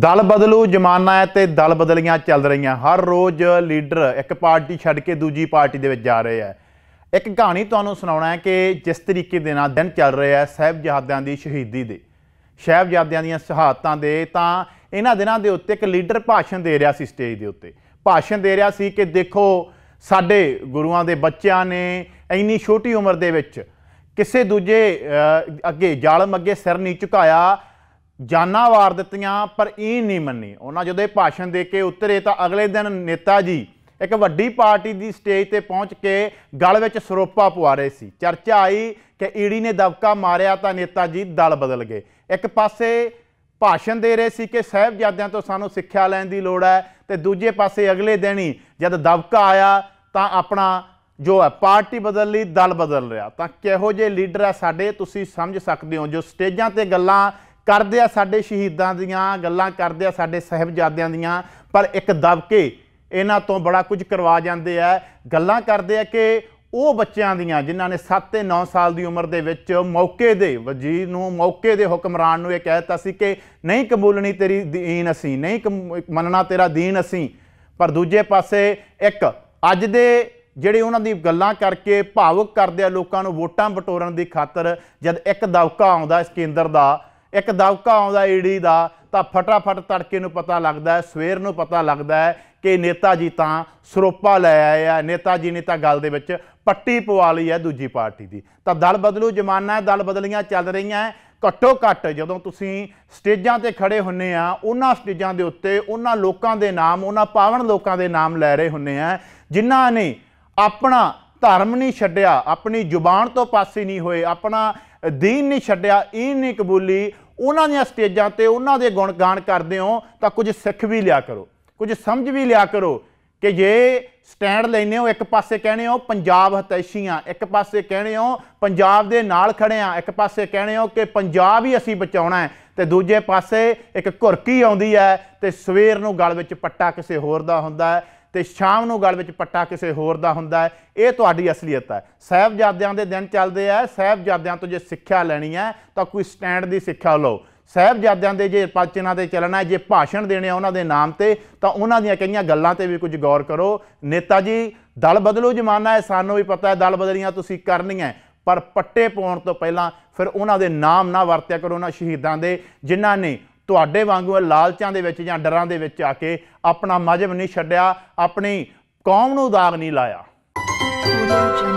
ਦਲ ਬਦਲੂ ਜ਼ਮਾਨਾ ਹੈ ਤੇ ਦਲ ਬਦਲੀਆਂ ਚੱਲ ਰਹੀਆਂ ਹਰ ਰੋਜ਼ ਲੀਡਰ ਇੱਕ ਪਾਰਟੀ ਛੱਡ ਕੇ ਦੂਜੀ ਪਾਰਟੀ ਦੇ ਵਿੱਚ ਜਾ ਰਹੇ ਆ ਇੱਕ ਕਹਾਣੀ ਤੁਹਾਨੂੰ ਸੁਣਾਉਣਾ ਹੈ ਕਿ ਜਿਸ ਤਰੀਕੇ ਦੇ ਨਾਲ ਦਿਨ ਚੱਲ ਰਿਹਾ ਹੈ ਸਹਿਬਜ਼ਾਦਿਆਂ ਦੀ ਸ਼ਹੀਦੀ ਦੇ ਸਹਿਬਜ਼ਾਦਿਆਂ ਦੀਆਂ ਸ਼ਹਾਦਤਾਂ ਦੇ ਤਾਂ ਇਹਨਾਂ ਦਿਨਾਂ ਦੇ ਉੱਤੇ ਇੱਕ ਲੀਡਰ ਭਾਸ਼ਣ ਦੇ ਰਿਹਾ ਸੀ ਸਟੇਜ ਦੇ ਉੱਤੇ ਭਾਸ਼ਣ ਦੇ ਰਿਹਾ ਸੀ ਕਿ ਦੇਖੋ ਸਾਡੇ ਗੁਰੂਆਂ ਦੇ ਬੱਚਿਆਂ ਨੇ ਇੰਨੀ ਛੋਟੀ ਉਮਰ ਦੇ ਵਿੱਚ ਕਿਸੇ ਦੂਜੇ ਅੱਗੇ ਜ਼ਾਲਮ ਅੱਗੇ ਸਿਰ ਨਹੀਂ ਝੁਕਾਇਆ ਜਾਨਾਂ ਵਾਰ ਦਿੱਤੀਆਂ ਪਰ ਇਹ ਨਹੀਂ ਮੰਨੀ ਉਹਨਾਂ ਜਦੋਂ ਇਹ ਭਾਸ਼ਣ ਦੇ ਕੇ ਉਤਰੇ ਤਾਂ ਅਗਲੇ ਦਿਨ ਨੇਤਾ ਜੀ ਇੱਕ ਵੱਡੀ ਪਾਰਟੀ ਦੀ ਸਟੇਜ ਤੇ ਪਹੁੰਚ ਕੇ ਗਲ ਵਿੱਚ ਸਰੋਪਾ ਪਵਾ ਰਹੇ ਸੀ ਚਰਚਾ ਆਈ ਕਿ ਈੜੀ ਨੇ ਦਬਕਾ ਮਾਰਿਆ ਤਾਂ ਨੇਤਾ ਜੀ ਦਲ ਬਦਲ ਗਏ ਇੱਕ ਪਾਸੇ ਭਾਸ਼ਣ ਦੇ ਰਹੇ ਸੀ ਕਿ ਸਹਿਬਜ਼ਾਦਿਆਂ ਤੋਂ ਸਾਨੂੰ ਸਿੱਖਿਆ ਲੈਣ ਦੀ ਲੋੜ ਹੈ ਤੇ ਦੂਜੇ ਪਾਸੇ ਅਗਲੇ ਦਿਨ ਹੀ ਜਦ ਦਬਕਾ ਆਇਆ ਤਾਂ ਆਪਣਾ ਜੋ ਹੈ ਪਾਰਟੀ ਬਦਲ ਲਈ ਦਲ ਬਦਲ ਰਿਹਾ ਤਾਂ ਕਿਹੋ ਜੇ ਲੀਡਰ ਹੈ ਸਾਡੇ ਤੁਸੀਂ ਸਮਝ ਸਕਦੇ ਹੋ ਜੋ ਸਟੇਜਾਂ ਤੇ ਗੱਲਾਂ ਕਰਦੇ ਆ ਸਾਡੇ ਸ਼ਹੀਦਾਂ ਦੀਆਂ ਗੱਲਾਂ ਕਰਦੇ ਆ ਸਾਡੇ ਸਹਿਬਜ਼ਾਦਿਆਂ ਦੀਆਂ ਪਰ ਇੱਕ ਦਬਕੇ ਇਹਨਾਂ ਤੋਂ ਬੜਾ ਕੁਝ ਕਰਵਾ ਜਾਂਦੇ ਆ ਗੱਲਾਂ ਕਰਦੇ ਆ ਕਿ ਉਹ ਬੱਚਿਆਂ ਦੀਆਂ ਜਿਨ੍ਹਾਂ ਨੇ 7 ਤੇ 9 ਸਾਲ ਦੀ ਉਮਰ ਦੇ ਵਿੱਚ ਮੌਕੇ ਦੇ ਵਜ਼ੀਰ ਨੂੰ ਮੌਕੇ ਦੇ ਹੁਕਮਰਾਨ ਨੂੰ ਇਹ ਕਹਿਤਾ ਸੀ ਕਿ ਨਹੀਂ ਕਬੂਲਣੀ ਤੇਰੀ ਦੀਨ ਅਸੀਂ ਨਹੀਂ ਮੰਨਣਾ ਤੇਰਾ ਦੀਨ ਅਸੀਂ ਪਰ ਦੂਜੇ ਪਾਸੇ ਇੱਕ ਅੱਜ ਦੇ ਜਿਹੜੇ ਉਹਨਾਂ ਦੀ ਗੱਲਾਂ ਕਰਕੇ ਭਾਵੁਕ ਕਰਦੇ ਆ ਲੋਕਾਂ ਨੂੰ ਵੋਟਾਂ ਬਟੋਰਨ ਦੀ ਖਾਤਰ ਜਦ ਇੱਕ ਦਵਕਾ ਆਉਂਦਾ ਇਸ ਕੇਂਦਰ ਦਾ ਇੱਕ ਦਵਕਾ ਆਉਂਦਾ ਈਡੀ ਦਾ ਤਾਂ ਫਟਾਫਟ ਤੜਕੇ ਨੂੰ ਪਤਾ ਲੱਗਦਾ ਸਵੇਰ ਨੂੰ ਪਤਾ ਲੱਗਦਾ ਕਿ ਨੇਤਾ ਜੀ ਤਾਂ ਸਰੋਪਾ ਲੈ ਆਏ ਆ ਨੇਤਾ ਜੀ ਨੇ ਤਾਂ ਗੱਲ ਦੇ ਵਿੱਚ ਪੱਟੀ ਪਵਾ ਲਈ ਹੈ ਦੂਜੀ ਪਾਰਟੀ ਦੀ ਤਾਂ ਦਲ ਬਦਲੂ ਜ਼ਮਾਨਾ ਹੈ ਦਲ ਬਦਲੀਆਂ ਚੱਲ ਰਹੀਆਂ ਘੱਟੋ ਘੱਟ ਜਦੋਂ ਤੁਸੀਂ ਸਟੇਜਾਂ ਤੇ ਖੜੇ ਹੁੰਨੇ ਆ ਉਹਨਾਂ ਸਟੇਜਾਂ ਦੇ ਉੱਤੇ ਉਹਨਾਂ ਲੋਕਾਂ ਦੇ ਨਾਮ ਉਹਨਾਂ ਪਾਵਨ ਲੋਕਾਂ ਦੇ ਨਾਮ ਲੈ ਰਹੇ ਹੁੰਨੇ ਆ ਜਿਨ੍ਹਾਂ ਨੇ ਆਪਣਾ ਧਰਮ ਨਹੀਂ ਛੱਡਿਆ ਆਪਣੀ ਜ਼ੁਬਾਨ ਤੋਂ ਪਾਸੇ ਨਹੀਂ ਹੋਏ ਆਪਣਾ ਦੀਨ ਨਹੀਂ ਛੱਡਿਆ ਇਹ ਨਹੀਂ ਕਬੂਲੀ ਉਹਨਾਂ ਦੀਆਂ ਸਟੇਜਾਂ ਤੇ ਉਹਨਾਂ ਦੇ ਗੁਣ ਗਾਣ ਕਰਦੇ ਹੋ ਤਾਂ ਕੁਝ ਸਿੱਖ ਵੀ ਲਿਆ ਕਰੋ ਕੁਝ ਸਮਝ ਵੀ ਲਿਆ ਕਰੋ ਕਿ ਜੇ ਸਟੈਂਡ ਲੈਨੇ ਹੋ ਇੱਕ ਪਾਸੇ ਕਹਨੇ ਹੋ ਪੰਜਾਬ ਹਤੈਸ਼ੀਆਂ ਇੱਕ ਪਾਸੇ ਕਹਨੇ ਹੋ ਪੰਜਾਬ ਦੇ ਨਾਲ ਖੜੇ ਆ ਇੱਕ ਪਾਸੇ ਕਹਨੇ ਹੋ ਕਿ ਪੰਜਾਬ ਹੀ ਅਸੀਂ ਬਚਾਉਣਾ ਹੈ ਤੇ ਦੂਜੇ ਪਾਸੇ ਇੱਕ ਘੁਰਕੀ ਆਉਂਦੀ ਹੈ ਤੇ ਸਵੇਰ ਨੂੰ ਗਲ ਵਿੱਚ ਪੱਟਾ ਕਿਸੇ ਹੋਰ ਦਾ ਹੁੰਦਾ ਹੈ ਤੇ ਸ਼ਾਮ ਨੂੰ ਗਲ ਵਿੱਚ ਪੱਟਾ ਕਿਸੇ ਹੋਰ ਦਾ ਹੁੰਦਾ ਹੈ ਇਹ ਤੁਹਾਡੀ ਅਸਲੀਅਤ ਹੈ ਸਹਿਬਜ਼ਾਦਿਆਂ ਦੇ ਦਿਨ ਚੱਲਦੇ ਆ ਸਹਿਬਜ਼ਾਦਿਆਂ ਤੋਂ ਜੇ ਸਿੱਖਿਆ ਲੈਣੀ ਹੈ ਤਾਂ ਕੋਈ ਸਟੈਂਡ ਦੀ ਸਿੱਖਿਆ ਲਓ ਸਹਿਬਜ਼ਾਦਿਆਂ ਦੇ ਜੇ ਪਾਚਨਾਂ ਦੇ ਚੱਲਣਾ ਜੇ ਭਾਸ਼ਣ ਦੇਣੇ ਆ ਉਹਨਾਂ ਦੇ ਨਾਮ ਤੇ ਤਾਂ ਉਹਨਾਂ ਦੀਆਂ ਕਈਆਂ ਗੱਲਾਂ ਤੇ ਵੀ ਕੁਝ ਗੌਰ ਕਰੋ ਨੇਤਾ ਜੀ ਦਲ ਬਦਲੂ ਜ਼ਮਾਨਾ ਹੈ ਸਾਨੂੰ ਵੀ ਪਤਾ ਹੈ ਦਲ ਬਦਲੀਆਂ ਤੁਸੀਂ ਕਰਨੀਆਂ ਪਰ ਪੱਟੇ ਪਾਉਣ ਤੋਂ ਪਹਿਲਾਂ ਫਿਰ ਉਹਨਾਂ ਦੇ ਨਾਮ ਨਾ ਵਰਤਿਆ ਕਰੋ ਉਹਨਾਂ ਸ਼ਹੀਦਾਂ ਦੇ ਜਿਨ੍ਹਾਂ ਨੇ ਤੁਹਾਡੇ ਵਾਂਗੂ ਲਾਲਚਾਂ ਦੇ ਵਿੱਚ ਜਾਂ ਡਰਾਂ ਦੇ ਵਿੱਚ ਆ ਕੇ ਆਪਣਾ ਮਜਬ ਨਹੀਂ ਛੱਡਿਆ ਆਪਣੀ ਕੌਮ ਨੂੰ ਦਾਗ ਨਹੀਂ ਲਾਇਆ